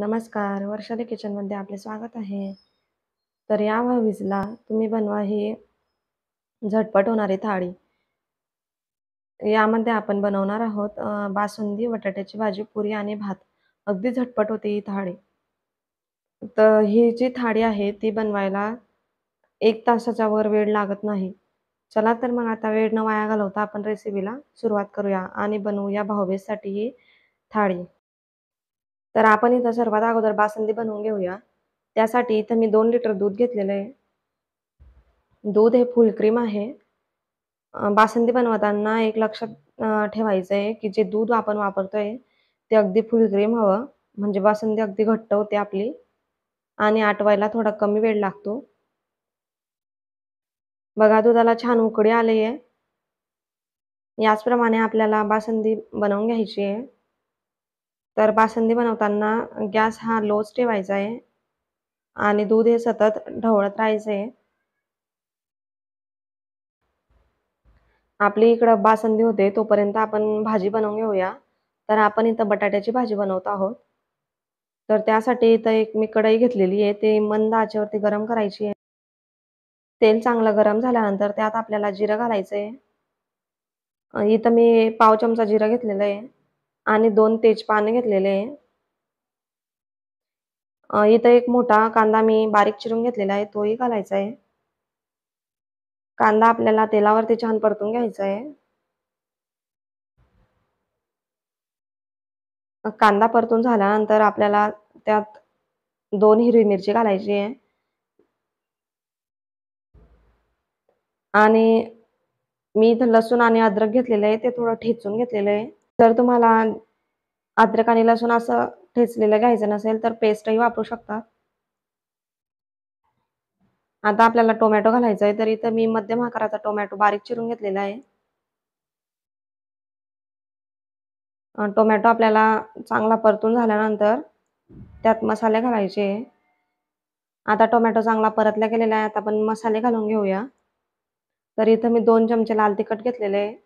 नमस्कार वर्षाली किचनमध्ये आपले स्वागत आहे तर या व्हावीजला तुम्ही बनवा ही झटपट होणारी थाळी यामध्ये आपण बनवणार आहोत बासुंदी बटाट्याची भाजी पुरी आणि भात अगदी झटपट होते ही थाळी तर ही जी थाळी आहे ती बनवायला एक तासाच्या वर वेळ लागत नाही चला तर मग आता वेळ न वाया घालवता आपण रेसिपीला सुरुवात करूया आणि बनवूया भाऊबीजसाठी ही थाळी तर आपण इथं सर्वात अगोदर बासंदी बनवून घेऊया त्यासाठी इथं मी दोन लिटर दूध घेतलेलं आहे दूध हे फुल क्रीम आहे बासुंदी बनवताना एक लक्षात ठेवायचं आहे की जे दूध आपण वापरतोय ते अगदी फुल क्रीम हवं म्हणजे बासुंदी अगदी घट्ट होते आपली आणि आटवायला थोडा कमी वेळ लागतो बघा दुधाला छान उकडी आली आहे याचप्रमाणे आपल्याला बासुंदी बनवून घ्यायची आहे तर बासंदी बनवताना गॅस हा लोच ठेवायचा आहे आणि दूध हे सतत ढवळत राहायचं आहे आपली इकडं बासंदी होते तोपर्यंत आपण भाजी बनवून घेऊया तर आपण इथं बटाट्याची भाजी बनवत आहोत तर त्यासाठी इथं एक मी कढई घेतलेली आहे ती मंद आचेवरती गरम करायची आहे तेल चांगलं गरम झाल्यानंतर त्यात आपल्याला जिरं घालायचं आहे इथं मी पाव चमचा जिरं घेतलेलं आहे आणि दोन तेजपान घेतलेले आहे इथं एक मोठा कांदा मी बारीक चिरून घेतलेला आहे तोही घालायचा आहे कांदा आपल्याला तेलावरती छान परतून घ्यायचा आहे कांदा परतून झाल्यानंतर आपल्याला त्यात दोन हिरवी मिरची घालायची आहे आणि मी इथं लसूण आणि अद्रक घेतलेलं आहे ते थोडं ठेचून घेतलेलं आहे जर तुम्हाला अद्रक आणि लसूण असं ठेचलेलं घ्यायचं नसेल तर पेस्टही वापरू शकता आता आपल्याला टोमॅटो घालायचं आहे तर इथं मी मध्यम आकाराचा टोमॅटो बारीक चिरून घेतलेला आहे टोमॅटो आपल्याला चांगला परतून झाल्यानंतर त्यात मसाले घालायचे आता टोमॅटो चांगला परतला गेलेला आहे आता आपण मसाले घालून घेऊया तर इथं मी दोन चमचे लाल तिखट घेतलेले आहे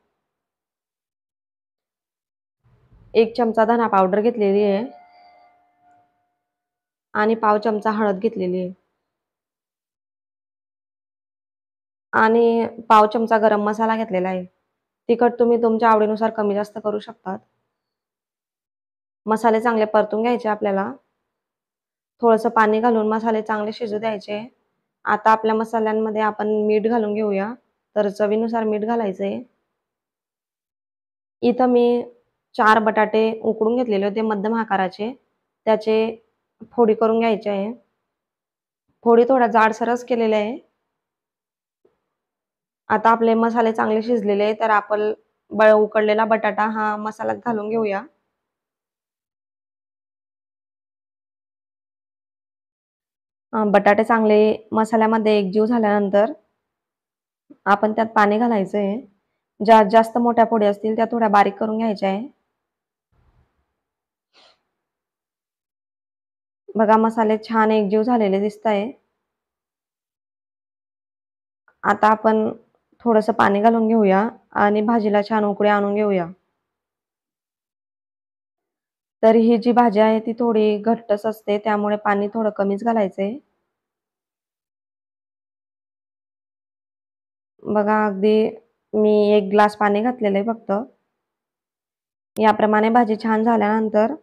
एक चमचा धना पावडर घेतलेली आहे आणि पाव चमचा हळद घेतलेली आहे आणि पाव चमचा गरम मसाला घेतलेला आहे तिखट तुम्ही तुमच्या आवडीनुसार कमी जास्त करू शकतात मसाले चांगले परतून घ्यायचे आपल्याला थोडंसं पाणी घालून मसाले चांगले शिजू द्यायचे आता आपल्या मसाल्यांमध्ये आपण मीठ घालून घेऊया तर चवीनुसार मीठ घालायचं आहे इथं मी चार बटाटे उकडून घेतलेले होते मध्यम आकाराचे त्याचे फोडी करून घ्यायचे आहे फोडी थोडा जाडसरस केलेले आहे आता आपले मसाले चांगले शिजलेले आहेत तर आपण ब उकडलेला बटाटा हा मसाल्यात घालून घेऊया बटाटे चांगले मसाल्यामध्ये एकजीव झाल्यानंतर आपण त्यात पाणी घालायचं आहे ज्या जास्त मोठ्या फोडी असतील त्या थोड्या बारीक करून घ्यायच्या आहे बघा मसाले छान एकजीव झालेले दिसत आहे आता आपण थोडस पाणी घालून घेऊया आणि भाजीला छान उकळी आणून घेऊया तर ही जी भाजी आहे ती थोडी घट्टच असते त्यामुळे पाणी थोडं कमीच घालायचंय बघा अगदी मी एक ग्लास पाणी घातलेलं आहे फक्त याप्रमाणे भाजी छान झाल्यानंतर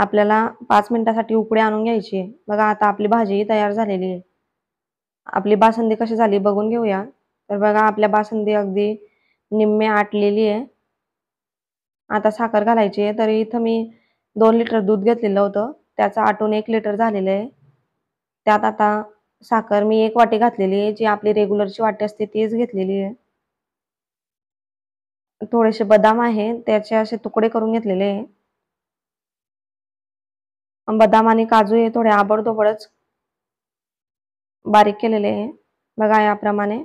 आपल्याला पाच मिनिटासाठी उकडे आणून घ्यायची बघा आता आपली भाजीही तयार झालेली आहे आपली बासंदी कशी झाली बघून घेऊया तर बघा आपल्या बासंदी अगदी निम्मे आटलेली आहे आता साखर घालायची आहे तरी इथं मी दोन लिटर दूध घेतलेलं होतं त्याचं आटून एक लिटर झालेलं आहे त्यात आता साखर मी एक वाटी घातलेली आहे जी आपली रेग्युलरची वाटी असते तीच घेतलेली आहे थोडेसे बदाम आहे त्याचे असे तुकडे करून घेतलेले आहे बदाम आणि काजू हे थोडे आबडतोबडच बारीक केलेले आहे बघा याप्रमाणे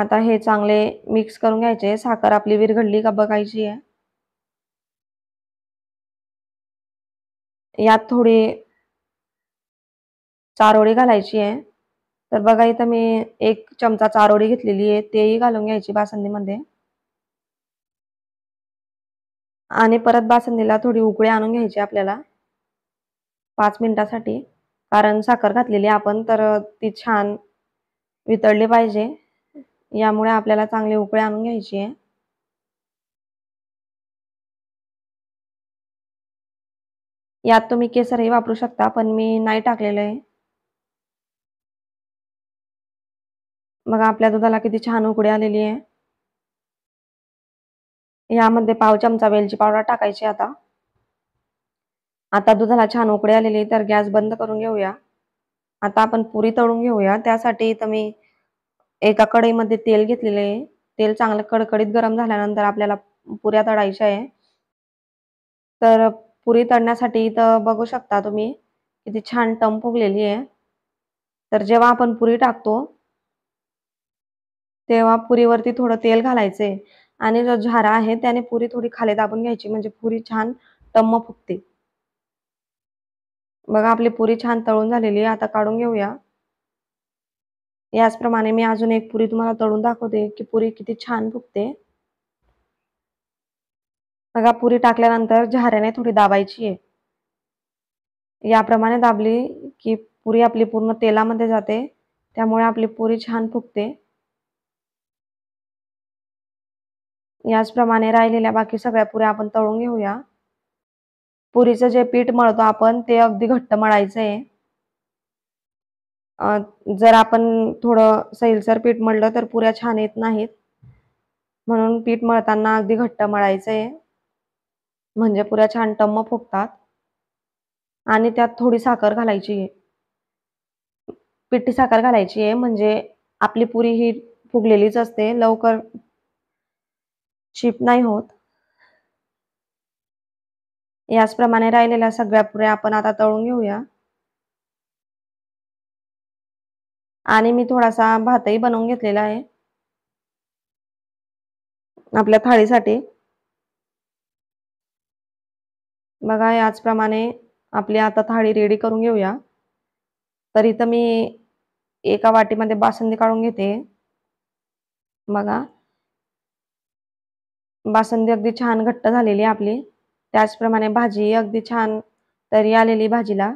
आता हे चांगले मिक्स करून घ्यायचे साखर आपली विरघडली का बघायची आहे यात थोडी चारोळी घालायची आहे तर बघा इथं मी एक चमचा चारोळी घेतलेली आहे तेही घालून घ्यायची बासंदीमध्ये आणि परत बासंदीला थोडी उकळी आणून घ्यायची आपल्याला पाच मिनिटासाठी कारण साखर घातलेली आपण तर ती छान वितळली पाहिजे यामुळे आपल्याला चांगली उकळी आणून घ्यायची आहे यात तुम्ही केसरही वापरू शकता पण मी नाही टाकलेलं आहे मग आपल्या दुधाला किती छान उकडी आलेली आहे यामध्ये पाव चमचा वेलची पावडर टाकायची आता आता दुधाला छान उकडे आलेली तर गॅस बंद करून घेऊया आता आपण पुरी तळून घेऊया त्यासाठी इथं मी एका कढईमध्ये तेल घेतलेले आहे तेल चांगलं कडकडीत गरम झाल्यानंतर आपल्याला पुऱ्या तळायच्या आहे तर पुरी तळण्यासाठी इथं बघू शकता तुम्ही किती छान टम फुगलेली आहे तर जेव्हा आपण पुरी टाकतो तेव्हा पुरीवरती थोडं तेल घालायचे आणि जो झारा आहे त्याने पुरी थोडी खाली दाबून घ्यायची म्हणजे पुरी छान टम्म फुगते बघा आपली पुरी छान तळून झालेली आहे आता काढून घेऊया याचप्रमाणे मी अजून एक पुरी तुम्हाला तळून दाखवते की पुरी किती छान फुगते बघा पुरी टाकल्यानंतर झाऱ्याने थोडी दाबायची आहे याप्रमाणे दाबली की पुरी आपली पूर्ण तेलामध्ये जाते त्यामुळे आपली पुरी छान फुगते याचप्रमाणे राहिलेल्या बाकी सगळ्या पुऱ्या आपण तळून घेऊया पुरीचं जे पीठ मळतो आपण ते अगदी घट्ट मळायचं आहे जर आपण थोडं सैलसर पीठ मळलं तर पुऱ्या छान येत नाहीत म्हणून पीठ मळताना अगदी घट्ट मळायचं आहे म्हणजे पुऱ्या छान टम्म फुगतात आणि त्यात थोडी साखर घालायची आहे पिठी साखर घालायची आहे म्हणजे आपली पुरी ही फुगलेलीच असते लवकर शिप नाही होत याचप्रमाणे राहिलेल्या सगळ्या पुऱ्या आपण आता तळून घेऊया आणि मी थोडासा भातही बनवून घेतलेला आहे आपल्या थाळीसाठी बघा याचप्रमाणे आपली आता थाळी रेडी करून घेऊया तर इथं मी एका वाटीमध्ये बासंदी काढून घेते बघा बासुंदी अगदी छान घट्ट झालेली आपली त्याचप्रमाणे भाजी अगदी छान तरी आलेली भाजीला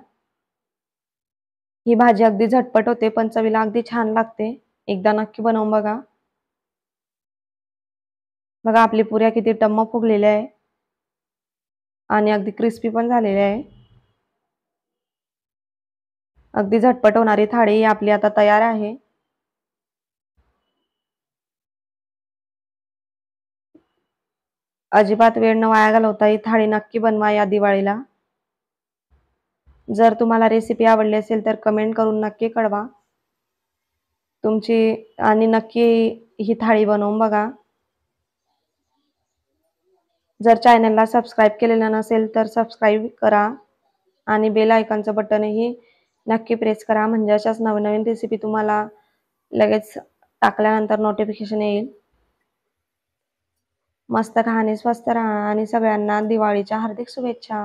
ही भाजी अगदी झटपट होते पण चवीला अगदी छान लागते एकदा नक्की बनवून बघा बघा आपली पुऱ्या किती टम्म फुगलेल्या आहे आणि अगदी क्रिस्पी पण झालेली आहे अगदी झटपट होणारी थाळी आपली आता तयार आहे अजिबात वेळ न वाया घालवता ही थाळी नक्की बनवा या दिवाळीला जर तुम्हाला रेसिपी आवडली असेल तर कमेंट करून नक्की कळवा तुमची आणि नक्की ही थाळी बनवून बघा जर चॅनलला सबस्क्राईब केलेलं नसेल तर सबस्क्राईब करा आणि बेल आयकॉनचं बटनही नक्की प्रेस करा म्हणजे अशाच नवनवीन रेसिपी तुम्हाला लगेच टाकल्यानंतर नोटिफिकेशन येईल मस्त खाणे आणि स्वस्त राहा आणि सगळ्यांना दिवाळीच्या हार्दिक शुभेच्छा